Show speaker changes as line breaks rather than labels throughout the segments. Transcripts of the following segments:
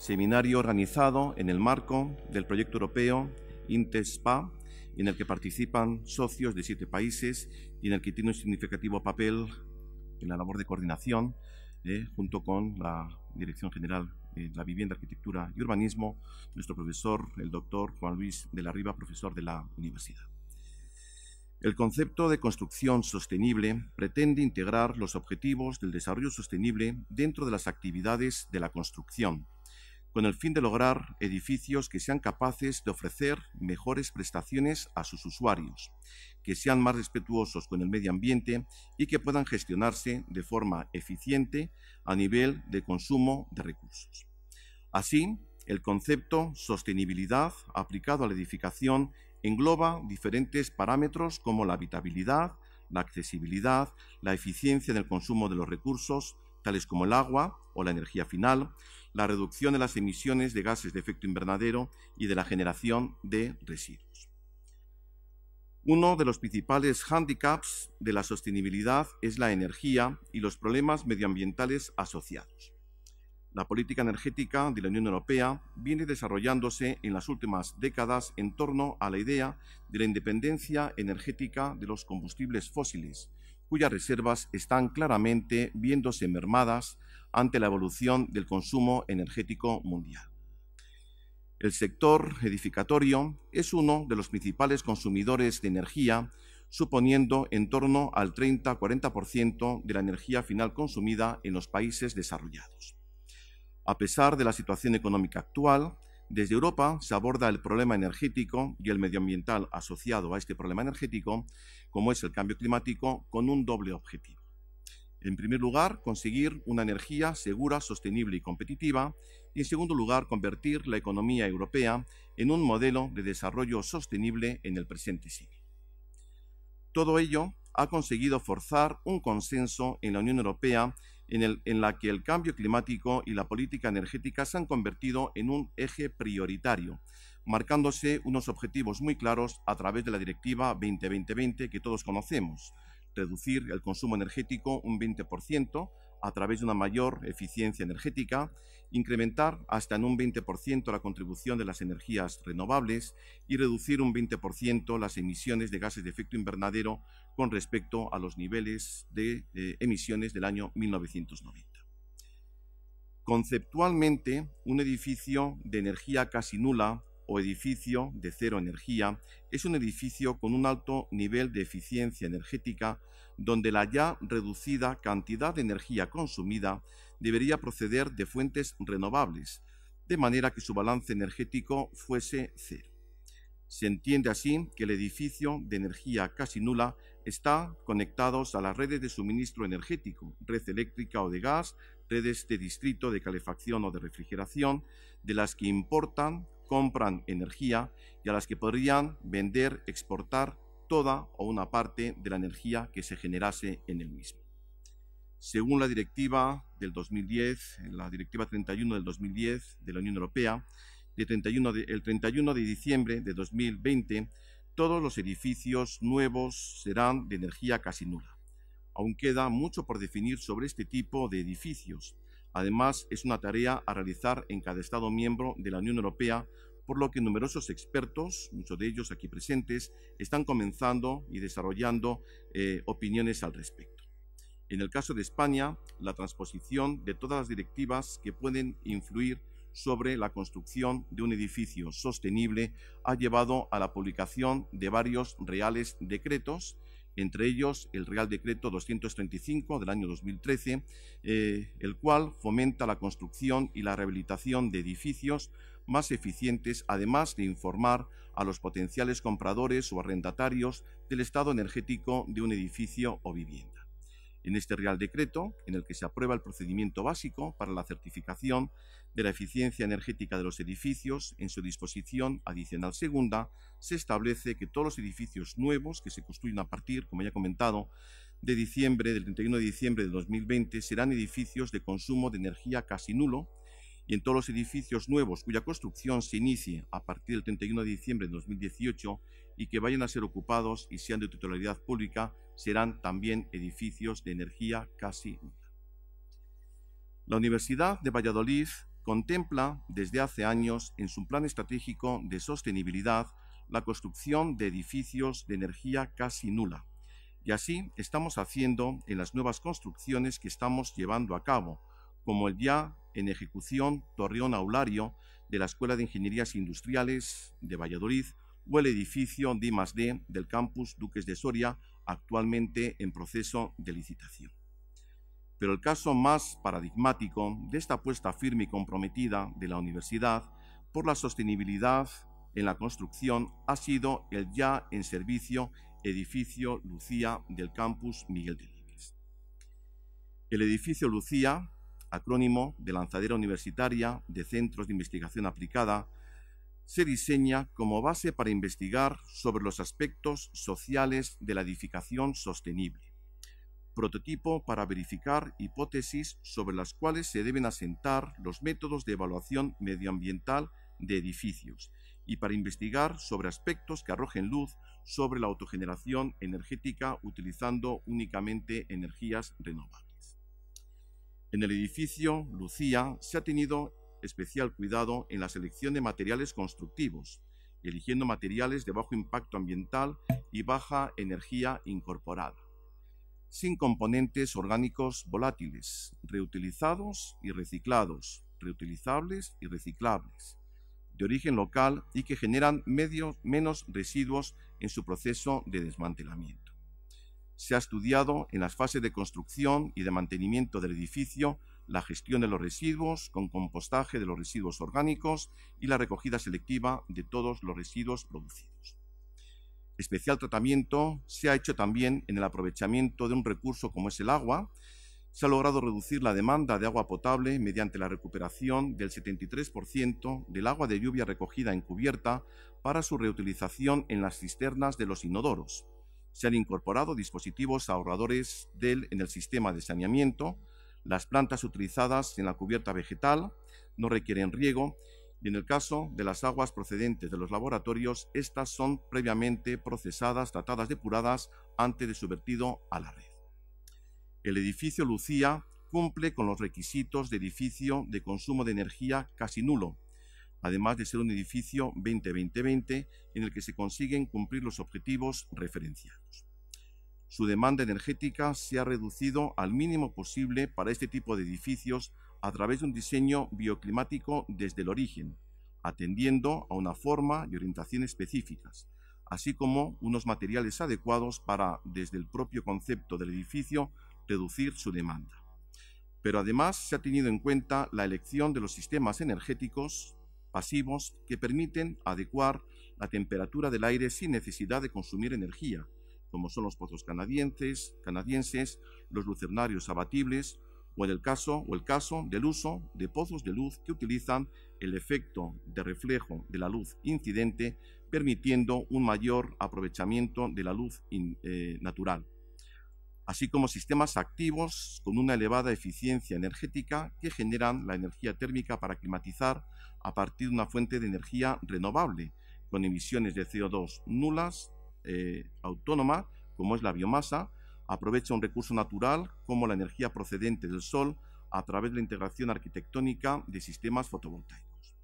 seminario organizado en el marco del proyecto europeo INTESPA, en el que participan socios de siete países y en el que tiene un significativo papel en la labor de coordinación, eh, junto con la Dirección General de la Vivienda, Arquitectura y Urbanismo, nuestro profesor, el doctor Juan Luis de la Riva, profesor de la universidad. El concepto de construcción sostenible pretende integrar los objetivos del desarrollo sostenible dentro de las actividades de la construcción, con el fin de lograr edificios que sean capaces de ofrecer mejores prestaciones a sus usuarios, que sean más respetuosos con el medio ambiente y que puedan gestionarse de forma eficiente a nivel de consumo de recursos. Así, el concepto sostenibilidad aplicado a la edificación engloba diferentes parámetros como la habitabilidad, la accesibilidad, la eficiencia en el consumo de los recursos, tales como el agua o la energía final, la reducción de las emisiones de gases de efecto invernadero y de la generación de residuos. Uno de los principales hándicaps de la sostenibilidad es la energía y los problemas medioambientales asociados. La política energética de la Unión Europea viene desarrollándose en las últimas décadas en torno a la idea de la independencia energética de los combustibles fósiles, cuyas reservas están claramente viéndose mermadas ante la evolución del consumo energético mundial. El sector edificatorio es uno de los principales consumidores de energía, suponiendo en torno al 30-40% de la energía final consumida en los países desarrollados. A pesar de la situación económica actual, desde Europa se aborda el problema energético y el medioambiental asociado a este problema energético, como es el cambio climático, con un doble objetivo. En primer lugar, conseguir una energía segura, sostenible y competitiva. Y en segundo lugar, convertir la economía europea en un modelo de desarrollo sostenible en el presente siglo. Todo ello ha conseguido forzar un consenso en la Unión Europea en, la que el cambio climático y la política energética se han convertido en un eje prioritario, marcándose unos objetivos muy claros a través de la Directiva 2020-20 que todos conocemos, reducir el consumo energético un 20% a través de una mayor eficiencia energética, incrementar hasta en un 20% la contribución de las energías renovables y reducir un 20% las emisiones de gases de efecto invernadero con respecto a los niveles de eh, emisiones del año 1990. Conceptualmente, un edificio de energía casi nula o edificio de cero energía es un edificio con un alto nivel de eficiencia energética donde la ya reducida cantidad de energía consumida debería proceder de fuentes renovables, de manera que su balance energético fuese cero. Se entiende así que el edificio de energía casi nula está conectados a las redes de suministro energético, red eléctrica o de gas, redes de distrito de calefacción o de refrigeración, de las que importan compran energía y a las que podrían vender, exportar toda o una parte de la energía que se generase en el mismo. Según la directiva del 2010, la directiva 31 del 2010 de la Unión Europea, de 31 el 31 de diciembre de 2020, todos los edificios nuevos serán de energía casi nula. Aún queda mucho por definir sobre este tipo de edificios, Además, es una tarea a realizar en cada Estado miembro de la Unión Europea, por lo que numerosos expertos, muchos de ellos aquí presentes, están comenzando y desarrollando eh, opiniones al respecto. En el caso de España, la transposición de todas las directivas que pueden influir sobre la construcción de un edificio sostenible ha llevado a la publicación de varios reales decretos entre ellos el Real Decreto 235 del año 2013, eh, el cual fomenta la construcción y la rehabilitación de edificios más eficientes, además de informar a los potenciales compradores o arrendatarios del estado energético de un edificio o vivienda. En este Real Decreto, en el que se aprueba el procedimiento básico para la certificación de la eficiencia energética de los edificios, en su disposición adicional segunda, se establece que todos los edificios nuevos que se construyen a partir, como ya he comentado, de diciembre, del 31 de diciembre de 2020, serán edificios de consumo de energía casi nulo y en todos los edificios nuevos cuya construcción se inicie a partir del 31 de diciembre de 2018 y que vayan a ser ocupados y sean de titularidad pública, serán también edificios de energía casi nula. La Universidad de Valladolid contempla desde hace años en su plan estratégico de sostenibilidad la construcción de edificios de energía casi nula. Y así estamos haciendo en las nuevas construcciones que estamos llevando a cabo, como el ya en ejecución Torreón Aulario de la Escuela de Ingenierías Industriales de Valladolid o el edificio D+D del campus Duques de Soria, actualmente en proceso de licitación. Pero el caso más paradigmático de esta apuesta firme y comprometida de la universidad por la sostenibilidad en la construcción ha sido el ya en servicio edificio Lucía del campus Miguel de Libres. El edificio Lucía, acrónimo de Lanzadera Universitaria de Centros de Investigación Aplicada, se diseña como base para investigar sobre los aspectos sociales de la edificación sostenible prototipo para verificar hipótesis sobre las cuales se deben asentar los métodos de evaluación medioambiental de edificios y para investigar sobre aspectos que arrojen luz sobre la autogeneración energética utilizando únicamente energías renovables. En el edificio Lucía se ha tenido especial cuidado en la selección de materiales constructivos, eligiendo materiales de bajo impacto ambiental y baja energía incorporada sin componentes orgánicos volátiles, reutilizados y reciclados, reutilizables y reciclables, de origen local y que generan menos residuos en su proceso de desmantelamiento. Se ha estudiado en las fases de construcción y de mantenimiento del edificio la gestión de los residuos con compostaje de los residuos orgánicos y la recogida selectiva de todos los residuos producidos. Especial tratamiento se ha hecho también en el aprovechamiento de un recurso como es el agua. Se ha logrado reducir la demanda de agua potable mediante la recuperación del 73% del agua de lluvia recogida en cubierta para su reutilización en las cisternas de los inodoros. Se han incorporado dispositivos ahorradores del, en el sistema de saneamiento. Las plantas utilizadas en la cubierta vegetal no requieren riego y en el caso de las aguas procedentes de los laboratorios, estas son previamente procesadas, tratadas, depuradas antes de su vertido a la red. El edificio Lucía cumple con los requisitos de edificio de consumo de energía casi nulo, además de ser un edificio 2020 en el que se consiguen cumplir los objetivos referenciados. Su demanda energética se ha reducido al mínimo posible para este tipo de edificios a través de un diseño bioclimático desde el origen, atendiendo a una forma y orientación específicas, así como unos materiales adecuados para, desde el propio concepto del edificio, reducir su demanda. Pero además se ha tenido en cuenta la elección de los sistemas energéticos pasivos que permiten adecuar la temperatura del aire sin necesidad de consumir energía, como son los pozos canadienses, canadienses los lucernarios abatibles o del caso o el caso del uso de pozos de luz que utilizan el efecto de reflejo de la luz incidente, permitiendo un mayor aprovechamiento de la luz eh, natural, así como sistemas activos con una elevada eficiencia energética que generan la energía térmica para climatizar a partir de una fuente de energía renovable, con emisiones de CO2 nulas, eh, autónoma, como es la biomasa, aprovecha un recurso natural como la energía procedente del sol a través de la integración arquitectónica de sistemas fotovoltaicos.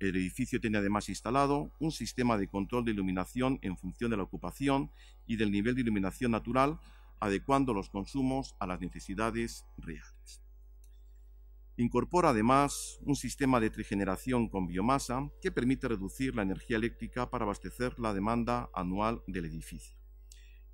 El edificio tiene además instalado un sistema de control de iluminación en función de la ocupación y del nivel de iluminación natural, adecuando los consumos a las necesidades reales. Incorpora además un sistema de trigeneración con biomasa que permite reducir la energía eléctrica para abastecer la demanda anual del edificio.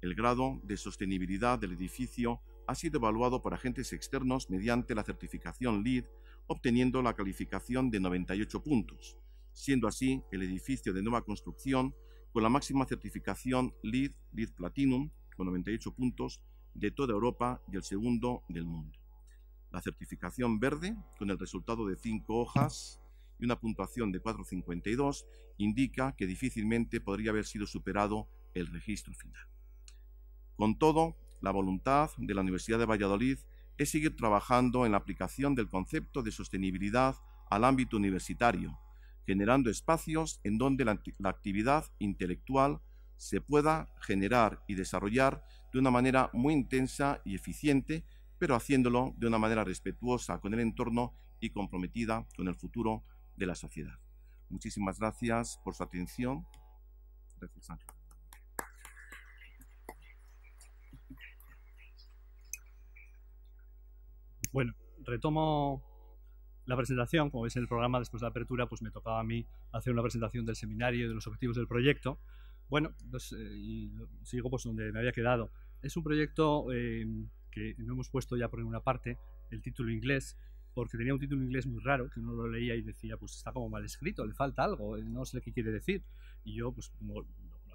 El grado de sostenibilidad del edificio ha sido evaluado por agentes externos mediante la certificación LEED, obteniendo la calificación de 98 puntos, siendo así el edificio de nueva construcción con la máxima certificación LEED, LEED Platinum, con 98 puntos, de toda Europa y el segundo del mundo. La certificación verde, con el resultado de 5 hojas y una puntuación de 4,52, indica que difícilmente podría haber sido superado el registro final. Con todo, la voluntad de la Universidad de Valladolid es seguir trabajando en la aplicación del concepto de sostenibilidad al ámbito universitario, generando espacios en donde la, actividad intelectual se pueda generar y desarrollar de una manera muy intensa y eficiente, pero haciéndolo de una manera respetuosa con el entorno y comprometida con el futuro de la sociedad. Muchísimas gracias por su atención.
Bueno, retomo la presentación. Como veis en el programa, después de la apertura, pues me tocaba a mí hacer una presentación del seminario y de los objetivos del proyecto. Bueno, pues, eh, sigo pues donde me había quedado. Es un proyecto eh, que no hemos puesto ya por ninguna parte el título inglés, porque tenía un título inglés muy raro, que uno lo leía y decía, pues está como mal escrito, le falta algo, eh, no sé qué quiere decir. Y yo, pues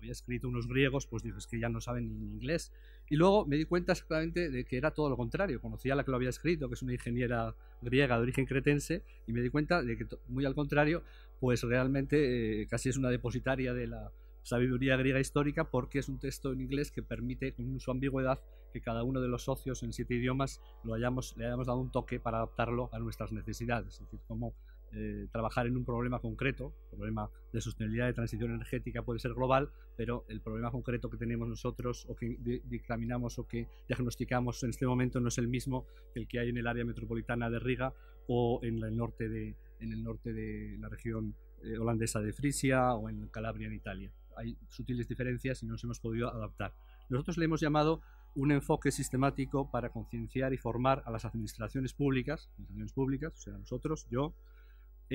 había escrito unos griegos, pues dices que ya no saben inglés. Y luego me di cuenta exactamente de que era todo lo contrario. Conocía a la que lo había escrito, que es una ingeniera griega de origen cretense, y me di cuenta de que, muy al contrario, pues realmente eh, casi es una depositaria de la sabiduría griega histórica porque es un texto en inglés que permite con su ambigüedad que cada uno de los socios en siete idiomas lo hayamos, le hayamos dado un toque para adaptarlo a nuestras necesidades. Es decir, como eh, trabajar en un problema concreto, el problema de sostenibilidad de transición energética puede ser global, pero el problema concreto que tenemos nosotros o que dictaminamos o que diagnosticamos en este momento no es el mismo que el que hay en el área metropolitana de Riga o en el norte de, la región eh, holandesa de Frisia o en Calabria en Italia. Hay sutiles diferencias y nos hemos podido adaptar. Nosotros le hemos llamado un enfoque sistemático para concienciar y formar a las administraciones públicas, administraciones públicas, o sea, nosotros, yo,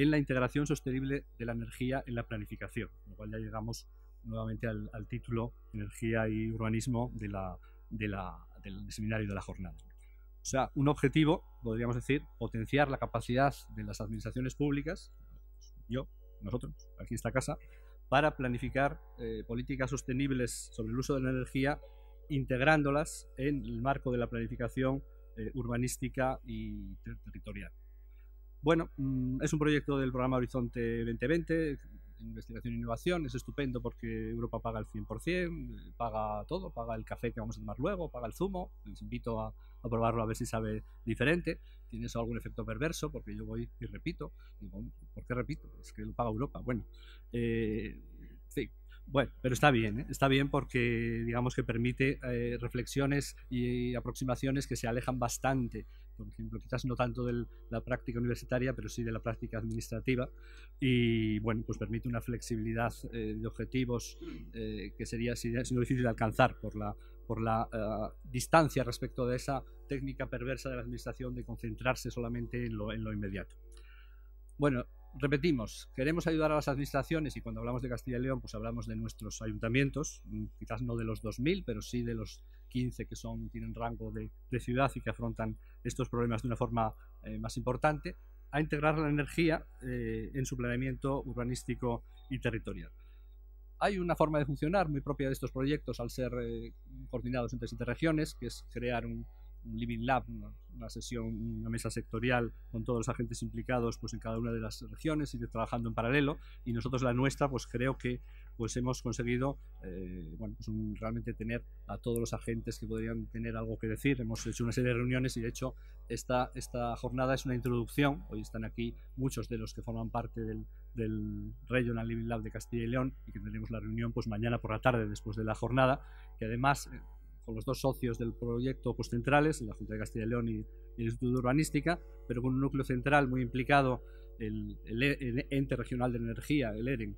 en la integración sostenible de la energía en la planificación, con lo cual ya llegamos nuevamente al, título Energía y Urbanismo del seminario de la jornada. O sea, un objetivo, podríamos decir, potenciar la capacidad de las administraciones públicas, yo, nosotros, aquí esta casa, para planificar eh, políticas sostenibles sobre el uso de la energía, integrándolas en el marco de la planificación eh, urbanística y territorial. Bueno, mm, es un proyecto del programa Horizonte 2020, investigación e innovación, es estupendo porque Europa paga el 100%, eh, paga todo, paga el café que vamos a tomar luego, paga el zumo, les invito a, probarlo a ver si sabe diferente, tiene algún efecto perverso porque yo voy y repito, digo, ¿por qué repito? Es que lo paga Europa, bueno, sí. Eh, bueno, pero está bien, ¿eh? está bien porque digamos que permite reflexiones y aproximaciones que se alejan bastante por ejemplo, quizás no tanto de la práctica universitaria, pero sí de la práctica administrativa. Y bueno, pues permite una flexibilidad eh, de objetivos eh, que sería, difícil de alcanzar por la, por la eh, distancia respecto de esa técnica perversa de la administración de concentrarse solamente en lo, en lo inmediato. Bueno, repetimos, queremos ayudar a las administraciones y cuando hablamos de Castilla y León, pues hablamos de nuestros ayuntamientos, mm, quizás no de los 2.000, pero sí de los 15 que son, tienen rango de, ciudad y que afrontan estos problemas de una forma eh, más importante, a integrar la energía eh, en su planeamiento urbanístico y territorial. Hay una forma de funcionar muy propia de estos proyectos al ser eh, coordinados entre siete regiones, que es crear un, Living Lab, una sesión, una mesa sectorial con todos los agentes implicados pues, en cada una de las regiones, y trabajando en paralelo y nosotros la nuestra, pues creo que pues hemos conseguido eh, bueno, pues, realmente tener a todos los agentes que podrían tener algo que decir. Hemos hecho una serie de reuniones y de hecho esta, esta jornada es una introducción. Hoy están aquí muchos de los que forman parte del, del Regional Living Lab de Castilla y León y que tendremos la reunión pues mañana por la tarde después de la jornada, que además eh, con los dos socios del proyecto pues, centrales, la Junta de Castilla y León y, el Instituto de Urbanística, pero con un núcleo central muy implicado, el, Ente Regional de Energía, el EREN,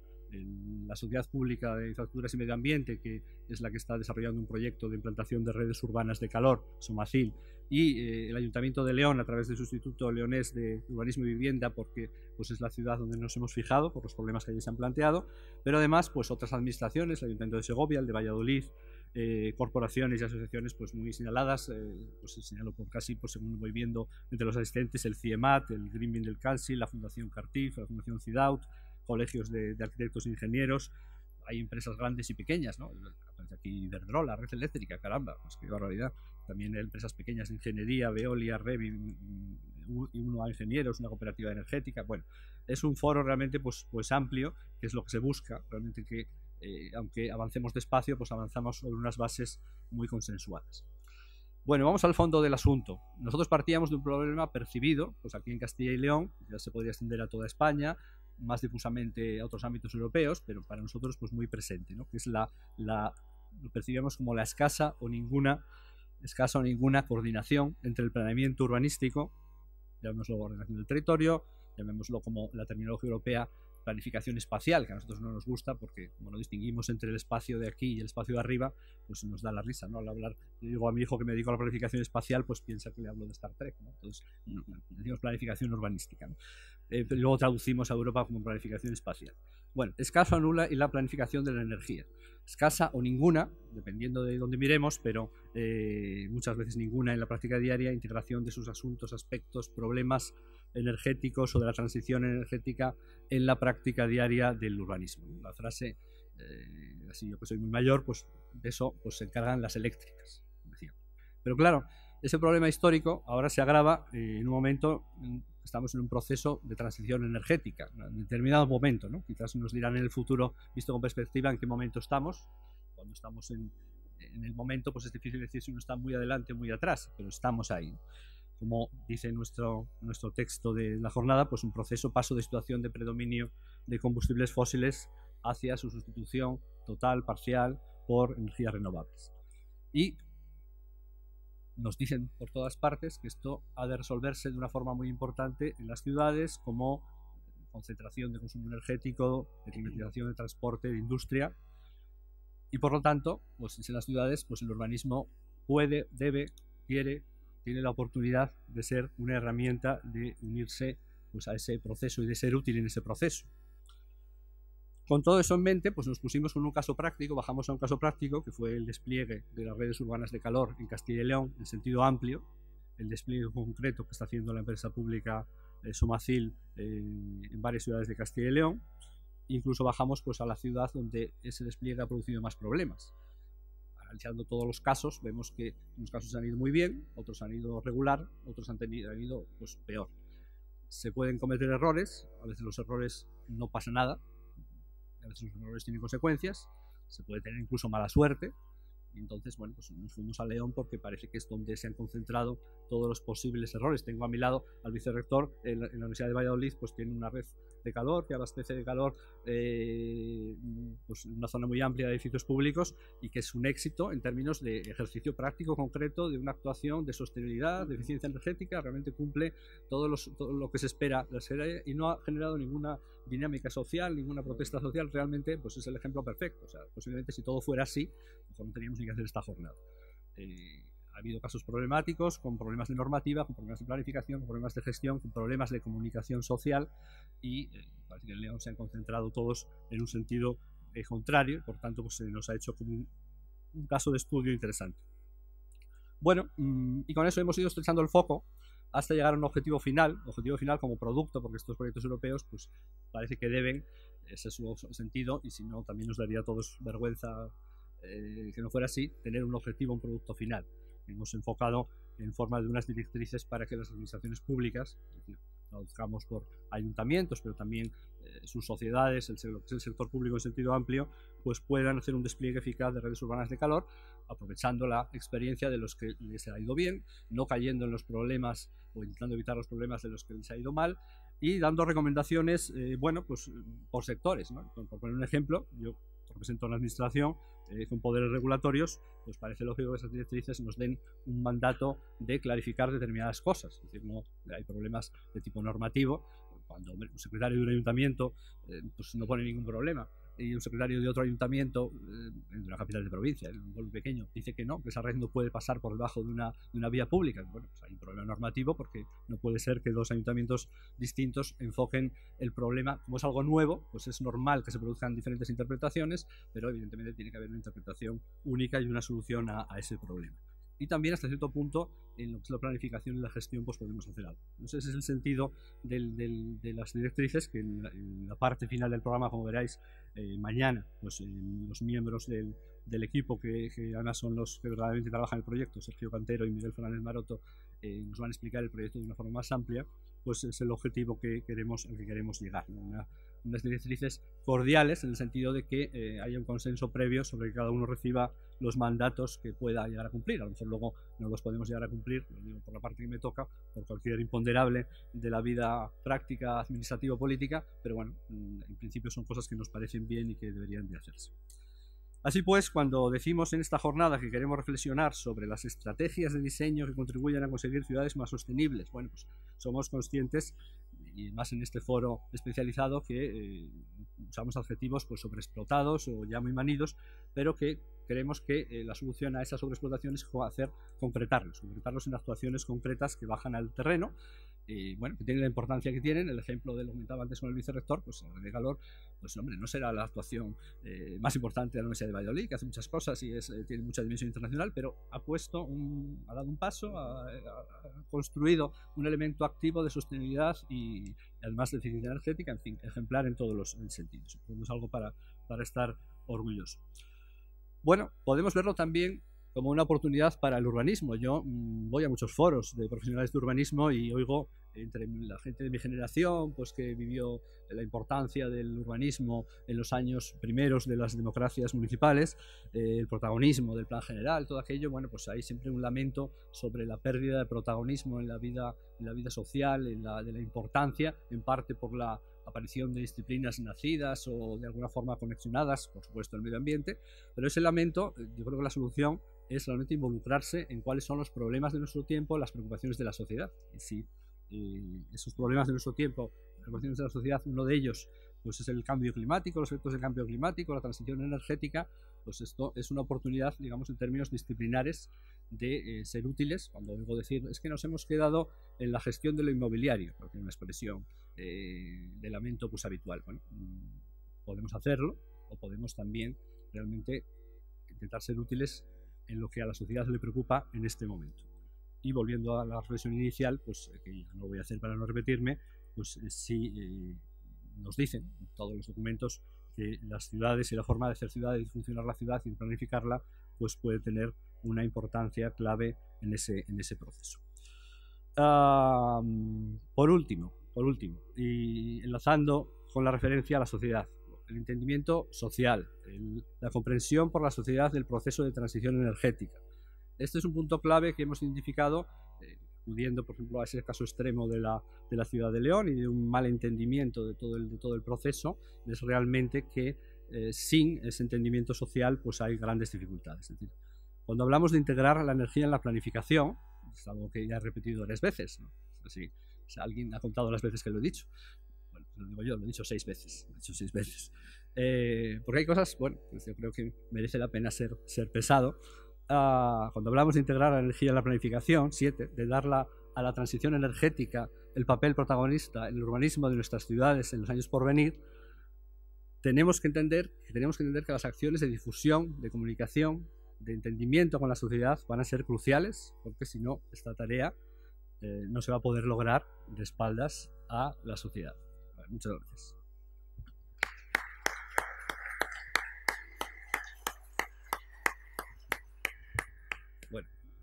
la Sociedad Pública de Infraestructuras y Medio Ambiente, que es la que está desarrollando un proyecto de implantación de redes urbanas de calor, Somacil, y eh, el Ayuntamiento de León a través del su Instituto Leonés de Urbanismo y Vivienda, porque pues, es la ciudad donde nos hemos fijado por los problemas que allí se han planteado, pero además pues, otras administraciones, el Ayuntamiento de Segovia, el de Valladolid, eh, corporaciones y asociaciones pues muy señaladas, eh, pues señalo por casi, pues, según voy viendo, entre los asistentes el CIEMAT, el Green del Calci, la Fundación Cartif, la Fundación CIDAUT, colegios de, arquitectos e ingenieros, hay empresas grandes y pequeñas, ¿no? Aquí Iberdrola, Red Eléctrica, caramba, pues qué barbaridad. También empresas pequeñas de ingeniería, Veolia, Revi, y uno a ingenieros, una cooperativa energética. Bueno, es un foro realmente pues, pues amplio, que es lo que se busca, realmente que eh, aunque avancemos despacio, pues avanzamos sobre unas bases muy consensuadas. Bueno, vamos al fondo del asunto. Nosotros partíamos de un problema percibido, pues aquí en Castilla y León, ya se podría extender a toda España, más difusamente a otros ámbitos europeos, pero para nosotros pues muy presente, ¿no? que es la, la lo percibimos como la escasa o ninguna escasa o ninguna coordinación entre el planeamiento urbanístico, llamémoslo ordenación del territorio, llamémoslo como la terminología europea planificación espacial, que a nosotros no nos gusta porque como no distinguimos entre el espacio de aquí y el espacio de arriba, pues nos da la risa, ¿no? Al hablar, digo a mi hijo que me dedico a la planificación espacial, pues piensa que le hablo de Star Trek, ¿no? Entonces, decimos planificación urbanística, ¿no? Eh, luego traducimos a Europa como planificación espacial. Bueno, escasa o nula y la planificación de la energía. Escasa o ninguna, dependiendo de dónde miremos, pero eh, muchas veces ninguna en la práctica diaria, integración de sus asuntos, aspectos, problemas, energéticos o de la transición energética en la práctica diaria del urbanismo. La frase, eh, así yo que soy muy mayor, pues eso pues, se encargan las eléctricas. Pero claro, ese problema histórico ahora se agrava eh, en un momento, estamos en un proceso de transición energética, en determinado momento, ¿no? quizás nos dirán en el futuro, visto con perspectiva, en qué momento estamos, cuando estamos en, en el momento, pues es difícil decir si uno está muy adelante o muy atrás, pero estamos ahí como dice nuestro, nuestro texto de la jornada, pues un proceso, paso de situación de predominio de combustibles fósiles hacia su sustitución total, parcial, por energías renovables. Y nos dicen por todas partes que esto ha de resolverse de una forma muy importante en las ciudades, como concentración de consumo energético, de climatización de transporte, de industria. Y por lo tanto, pues en las ciudades, pues el urbanismo puede, debe, quiere tiene la oportunidad de ser una herramienta de unirse pues, a ese proceso y de ser útil en ese proceso. Con todo eso en mente, pues nos pusimos con un caso práctico, bajamos a un caso práctico, que fue el despliegue de las redes urbanas de calor en Castilla y León, en sentido amplio, el despliegue concreto que está haciendo la empresa pública eh, Somacil eh, en varias ciudades de Castilla y León. Incluso bajamos pues, a la ciudad donde ese despliegue ha producido más problemas, analizando todos los casos, vemos que unos casos han ido muy bien, otros han ido regular, otros han, tenido, han ido pues, peor. Se pueden cometer errores, a veces los errores no pasa nada, a veces los errores tienen consecuencias, se puede tener incluso mala suerte. Entonces, bueno, pues nos fuimos a León porque parece que es donde se han concentrado todos los posibles errores. Tengo a mi lado al vicerrector la, en la Universidad de Valladolid, pues tiene una red de calor, que abastece de calor eh, pues una zona muy amplia de edificios públicos y que es un éxito en términos de ejercicio práctico concreto de una actuación de sostenibilidad, de eficiencia energética, realmente cumple todo, lo que se espera y no ha generado ninguna dinámica social, ninguna protesta social, realmente pues es el ejemplo perfecto. O sea, posiblemente si todo fuera así, mejor pues, no teníamos ni que hacer esta jornada. Eh, ha habido casos problemáticos, con problemas de normativa, con problemas de planificación, con problemas de gestión, con problemas de comunicación social y eh, parece que en León se han concentrado todos en un sentido eh, contrario, por tanto pues, se nos ha hecho como un, caso de estudio interesante. Bueno, mm, y con eso hemos ido estrechando el foco hasta llegar a un objetivo final, objetivo final como producto, porque estos proyectos europeos pues parece que deben, ese es su sentido, y si no también nos daría a todos vergüenza eh, que no fuera así, tener un objetivo, un producto final hemos enfocado en forma de unas directrices para que las administraciones públicas, es decir, traduzcamos por ayuntamientos, pero también eh, sus sociedades, el, sector público en sentido amplio, pues puedan hacer un despliegue eficaz de redes urbanas de calor, aprovechando la experiencia de los que les ha ido bien, no cayendo en los problemas o intentando evitar los problemas de los que les ha ido mal y dando recomendaciones, eh, bueno, pues por sectores. ¿no? Por poner un ejemplo, yo presentó una la Administración eh, con poderes regulatorios, pues parece lógico que esas directrices nos den un mandato de clarificar determinadas cosas. Es decir, no hay problemas de tipo normativo. Cuando un secretario de un ayuntamiento eh, pues no pone ningún problema, y un secretario de otro ayuntamiento, en eh, de la capital de provincia, en un pueblo pequeño, dice que no, que esa red no puede pasar por debajo de una, de una vía pública. Bueno, pues hay un problema normativo porque no puede ser que dos ayuntamientos distintos enfoquen el problema. Como es algo nuevo, pues es normal que se produzcan diferentes interpretaciones, pero evidentemente tiene que haber una interpretación única y una solución a ese problema y también hasta cierto punto en lo que es la planificación y la gestión pues podemos hacer algo. Entonces ese es el sentido de las directrices que en la, parte final del programa, como veréis eh, mañana, pues eh, los miembros del, equipo que, que, son los que verdaderamente trabajan el proyecto, Sergio Cantero y Miguel Fernández Maroto, eh, nos van a explicar el proyecto de una forma más amplia, pues es el objetivo que queremos, al que queremos llegar, unas directrices cordiales en el sentido de que eh, haya un consenso previo sobre que cada uno reciba los mandatos que pueda llegar a cumplir. A lo mejor luego no los podemos llegar a cumplir, lo digo por la parte que me toca, por cualquier imponderable de la vida práctica, administrativa o política, pero bueno, mm, en principio son cosas que nos parecen bien y que deberían de hacerse. Así pues, cuando decimos en esta jornada que queremos reflexionar sobre las estrategias de diseño que contribuyan a conseguir ciudades más sostenibles, bueno, pues somos conscientes y más en este foro especializado que eh, usamos adjetivos pues sobreexplotados o ya muy manidos, pero que creemos que eh, la solución a esa sobreexplotación es hacer concretarlos, concretarlos en actuaciones concretas que bajan al terreno, eh, bueno, que tienen la importancia que tienen. El ejemplo de lo comentaba antes con el vicerrector, pues el de calor, pues hombre, no será la actuación eh, más importante de la Universidad de Valladolid, que hace muchas cosas y es, eh, tiene mucha dimensión internacional, pero ha puesto ha dado un paso, ha, construido un elemento activo de sostenibilidad y, además de eficiencia energética, en fin, ejemplar en todos los sentidos. Es algo para, para estar orgulloso. Bueno, podemos verlo también como una oportunidad para el urbanismo. Yo mm, voy a muchos foros de profesionales de urbanismo y oigo entre la gente de mi generación, pues que vivió la importancia del urbanismo en los años primeros de las democracias municipales, eh, el protagonismo del plan general, todo aquello, bueno, pues hay siempre un lamento sobre la pérdida de protagonismo en la vida, en la vida social, en la, de la importancia, en parte por la aparición de disciplinas nacidas o de alguna forma conexionadas, por supuesto, al medio ambiente, pero ese lamento, eh, yo creo que la solución es realmente involucrarse en cuáles son los problemas de nuestro tiempo, las preocupaciones de la sociedad. Y si eh, esos problemas de nuestro tiempo, las preocupaciones de la sociedad, uno de ellos pues es el cambio climático, los efectos del cambio climático, la transición energética, pues esto es una oportunidad, digamos, en términos disciplinares de eh, ser útiles. Cuando digo decir, es que nos hemos quedado en la gestión de lo inmobiliario, porque es una expresión de eh, de lamento pues, habitual. Mm, podemos hacerlo o podemos también realmente intentar ser útiles en lo que a la sociedad le preocupa en este momento. Y volviendo a la reflexión inicial, pues que ya no voy a hacer para no repetirme, pues eh, sí eh, nos dicen todos los documentos que las ciudades y la forma de ser ciudades, y funcionar la ciudad y planificarla, pues puede tener una importancia clave en ese, en ese proceso. Ah, mm, por último, por último, y enlazando con la referencia a la sociedad, el entendimiento social, la comprensión por la sociedad del proceso de transición energética. Este es un punto clave que hemos identificado, pudiendo eh, por ejemplo, a ese caso extremo de la, de la, ciudad de León y de un mal entendimiento de todo el, de todo el proceso, es realmente que eh, sin ese entendimiento social pues hay grandes dificultades. decir, cuando hablamos de integrar la energía en la planificación, es algo que ya he repetido tres veces, es así, alguien ha contado las veces que lo he dicho. Bueno, lo digo yo, lo he dicho seis veces. he dicho seis veces. Eh, porque hay cosas, bueno, pues yo creo que merece la pena ser, ser pesado. Ah, cuando hablamos de integrar la energía en la planificación, siete, de darla a la transición energética el papel protagonista en el urbanismo de nuestras ciudades en los años por venir, tenemos que entender que tenemos que entender que las acciones de difusión, de comunicación, de entendimiento con la sociedad van a ser cruciales, porque si no esta tarea eh, no se va a poder lograr de espaldas a la sociedad. muchas gracias.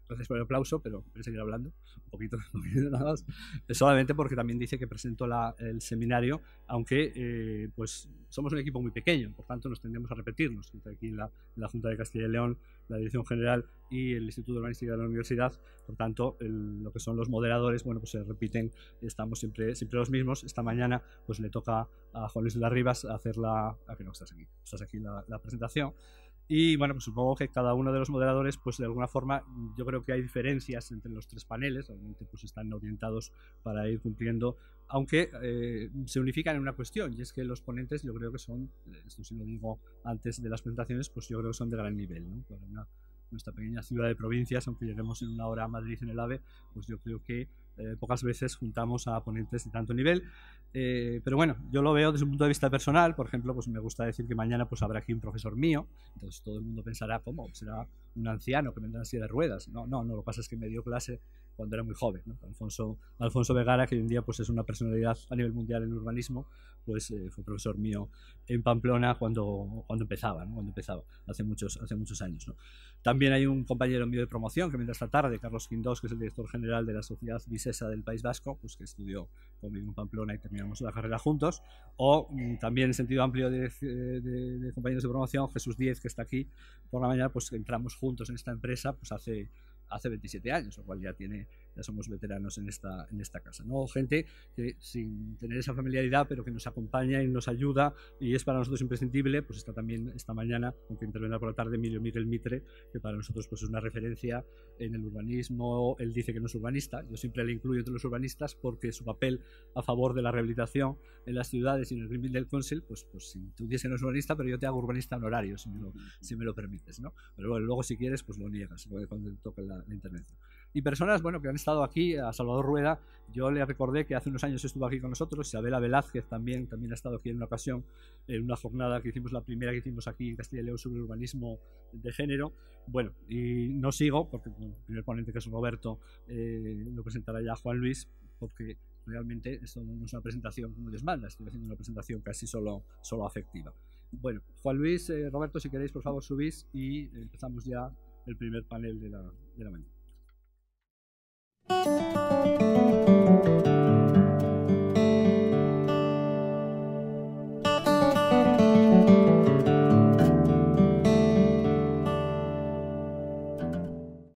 Gracias por el aplauso, pero voy a seguir hablando un poquito, nada más. Eh, solamente porque también dice que presentó la, el seminario, aunque eh, pues somos un equipo muy pequeño, por tanto nos tendemos a repetirnos. Entre aquí en la, la, Junta de Castilla y León, la Dirección General y el Instituto de Urbanística de la Universidad, por tanto lo que son los moderadores, bueno, pues se repiten, estamos siempre, siempre los mismos. Esta mañana pues le toca a Juan Luis de las Rivas hacer la... Ah, que aquí, estás aquí la, la presentación. Y bueno, pues supongo que cada uno de los moderadores, pues de alguna forma, yo creo que hay diferencias entre los tres paneles, realmente pues están orientados para ir cumpliendo, aunque eh, se unifican en una cuestión, y es que los ponentes yo creo que son, eh, esto sí lo digo antes de las presentaciones, pues yo creo que son de gran nivel, ¿no? Para una, nuestra pequeña ciudad de provincias, aunque lleguemos en una hora a Madrid en el AVE, pues yo creo que eh, pocas veces juntamos a ponentes de tanto nivel. Eh, pero bueno, yo lo veo desde un punto de vista personal. Por ejemplo, pues me gusta decir que mañana pues habrá aquí un profesor mío. Entonces todo el mundo pensará, ¿cómo? Será un anciano que vendrá así de ruedas. No, no, no. Lo que pasa es que me dio clase cuando era muy joven. Alfonso, Alfonso Vegara, que hoy en día pues, es una personalidad a nivel mundial en urbanismo, pues eh, fue profesor mío en Pamplona cuando, cuando empezaba, cuando empezaba, hace muchos, hace muchos años. También hay un compañero mío de promoción que vendrá esta tarde, Carlos Quindós, que es el director general de la Sociedad Bis esa del País Vasco, pues que estudió conmigo en Pamplona y terminamos la carrera juntos, o mm, también en sentido amplio eh, de, compañeros de promoción, Jesús Díez, que está aquí por la mañana, pues entramos juntos en esta empresa pues hace, hace 27 años, lo cual ya tiene ya somos veteranos en esta, en esta casa, ¿no? Gente que sin tener esa familiaridad, pero que nos acompaña y nos ayuda y es para nosotros imprescindible, pues está también esta mañana, aunque intervenga por la tarde Emilio Miguel Mitre, que para nosotros pues es una referencia en el urbanismo, él dice que no es urbanista, yo siempre le incluyo entre los urbanistas porque su papel a favor de la rehabilitación en las ciudades y en el Green del Council, pues, pues si tú dices no es urbanista, pero yo te hago urbanista honorario, si me lo, si me lo permites, ¿no? Pero bueno, luego si quieres, pues lo niegas cuando toque la, la intervención y personas bueno, que han estado aquí, a Salvador Rueda, yo le recordé que hace unos años estuvo aquí con nosotros, Isabela Velázquez también, también ha estado aquí en una ocasión, en una jornada que hicimos, la primera que hicimos aquí en Castilla y León sobre urbanismo de género. Bueno, y no sigo, porque el primer ponente que es Roberto eh, lo presentará ya Juan Luis, porque realmente esto no es una presentación como Dios estoy haciendo una presentación casi solo, solo afectiva. Bueno, Juan Luis, eh, Roberto, si queréis, por favor, subís y empezamos ya el primer panel de la, de la mañana.
Thank you.